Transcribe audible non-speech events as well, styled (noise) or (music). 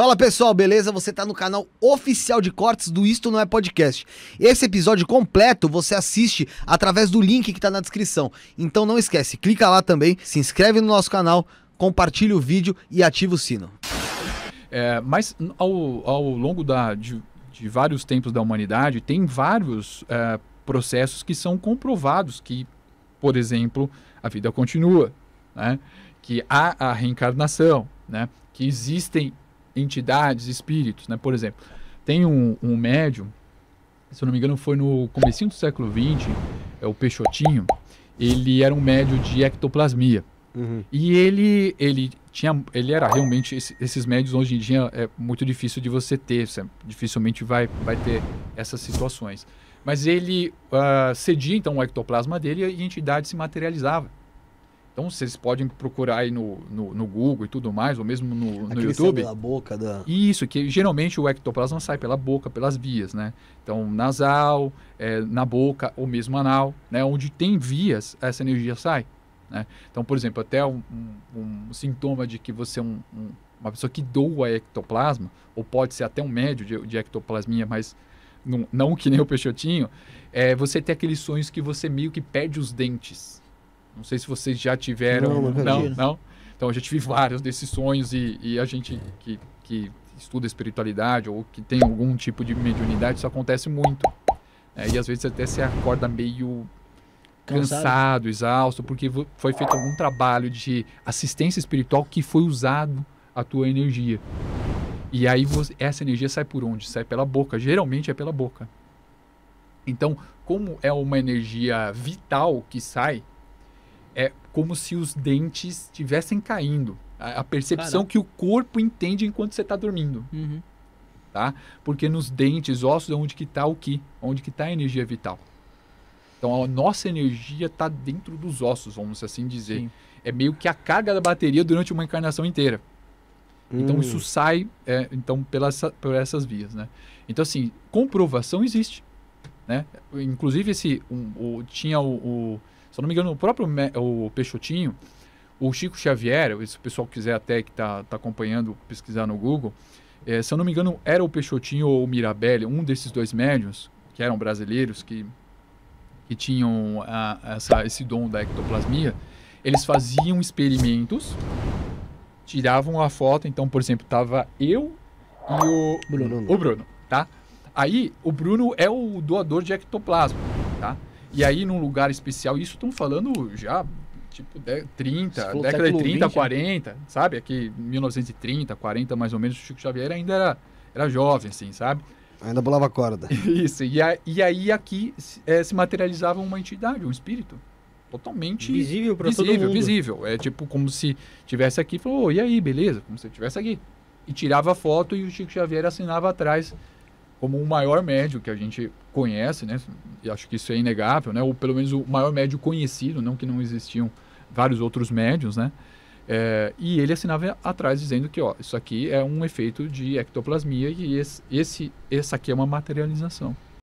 Fala pessoal, beleza? Você está no canal oficial de cortes do Isto Não É Podcast. Esse episódio completo você assiste através do link que está na descrição. Então não esquece, clica lá também, se inscreve no nosso canal, compartilha o vídeo e ativa o sino. É, mas ao, ao longo da, de, de, vários tempos da humanidade, tem vários é, processos que são comprovados que, por exemplo, a vida continua, né? que há a reencarnação, né? que existem entidades, espíritos, né? Por exemplo, tem um, um médium, se eu não me engano foi no começo do século XX, é o Peixotinho, ele era um médium de ectoplasmia. Uhum. E ele, ele tinha, ele era realmente esse, esses médios hoje em dia é muito difícil de você ter, você dificilmente vai, vai ter essas situações. Mas ele uh, cedia então o ectoplasma dele e a entidade se materializava. Então vocês podem procurar aí no, no, no Google e tudo mais, ou mesmo no, no YouTube. pela boca da. Isso, que geralmente o ectoplasma sai pela boca, pelas vias, né? Então, nasal, é, na boca ou mesmo anal, né? Onde tem vias, essa energia sai. Né? Então, por exemplo, até um, um, um sintoma de que você é um, uma pessoa que doa ectoplasma, ou pode ser até um médio de, de ectoplasminha, mas não, não que nem o Peixotinho, é você ter aqueles sonhos que você meio que perde os dentes. Não sei se vocês já tiveram. Não, não, não. Então eu já tive vários desses sonhos e, e a gente que, que estuda espiritualidade ou que tem algum tipo de mediunidade, isso acontece muito. É, e às vezes até se acorda meio cansado. cansado, exausto, porque foi feito algum trabalho de assistência espiritual que foi usado a tua energia. E aí você, essa energia sai por onde? Sai pela boca. Geralmente é pela boca. Então, como é uma energia vital que sai, é como se os dentes estivessem caindo. A, a percepção Caramba. que o corpo entende enquanto você está dormindo. Uhum. Tá? Porque nos dentes, ossos, é onde que está o que? Onde que está a energia vital. Então, a nossa energia está dentro dos ossos, vamos assim dizer. Sim. É meio que a carga da bateria durante uma encarnação inteira. Hum. Então, isso hum. sai é, então pelas, por essas vias, né? Então, assim, comprovação existe. Né? Inclusive, esse, um, o, tinha o, o se não me engano, o próprio o Peixotinho, o Chico Xavier, se o pessoal quiser até que está tá acompanhando, pesquisar no Google, é, se eu não me engano, era o Peixotinho ou o Mirabelli, um desses dois médios que eram brasileiros, que, que tinham a, essa, esse dom da ectoplasmia, eles faziam experimentos, tiravam a foto, então, por exemplo, estava eu e o Bruno, o Bruno tá? Aí, o Bruno é o doador de ectoplasma, tá? E aí, num lugar especial, isso estão falando já tipo de, 30, década de 30, 20, 40, né? sabe? Aqui 1930, 40 mais ou menos, o Chico Xavier ainda era, era jovem, assim, sabe? Ainda bolava corda. (laughs) Isso, e, a, e aí aqui é, se materializava uma entidade, um espírito. Totalmente visível para todo mundo. Visível, É tipo como se tivesse aqui e falou, oh, e aí, beleza? Como se eu estivesse aqui. E tirava a foto e o Chico Xavier assinava atrás como o maior médio que a gente conhece, né? E acho que isso é inegável, né? Ou pelo menos o maior médio conhecido, não que não existiam vários outros médios, né? É, e ele assinava atrás dizendo que, ó, isso aqui é um efeito de ectoplasmia e esse, esse, essa aqui é uma materialização.